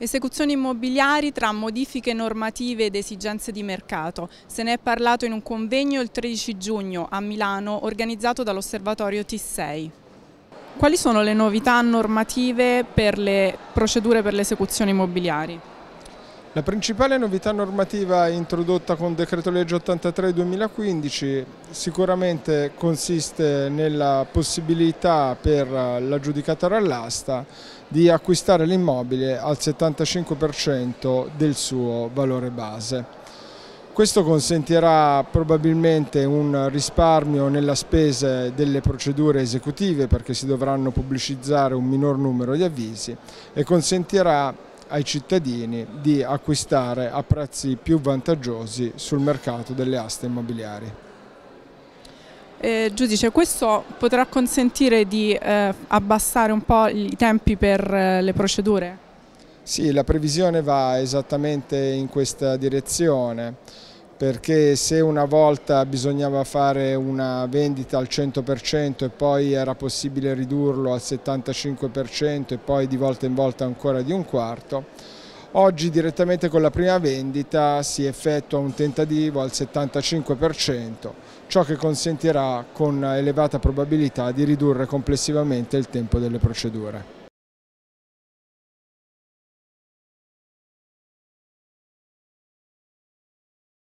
Esecuzioni immobiliari tra modifiche normative ed esigenze di mercato. Se ne è parlato in un convegno il 13 giugno a Milano organizzato dall'osservatorio T6. Quali sono le novità normative per le procedure per le esecuzioni immobiliari? La principale novità normativa introdotta con decreto legge 83-2015 sicuramente consiste nella possibilità per l'aggiudicatore all'asta di acquistare l'immobile al 75% del suo valore base. Questo consentirà probabilmente un risparmio nella spesa delle procedure esecutive perché si dovranno pubblicizzare un minor numero di avvisi e consentirà ai cittadini di acquistare a prezzi più vantaggiosi sul mercato delle aste immobiliari. Eh, giudice, questo potrà consentire di eh, abbassare un po' i tempi per eh, le procedure? Sì, la previsione va esattamente in questa direzione perché se una volta bisognava fare una vendita al 100% e poi era possibile ridurlo al 75% e poi di volta in volta ancora di un quarto, oggi direttamente con la prima vendita si effettua un tentativo al 75%, ciò che consentirà con elevata probabilità di ridurre complessivamente il tempo delle procedure.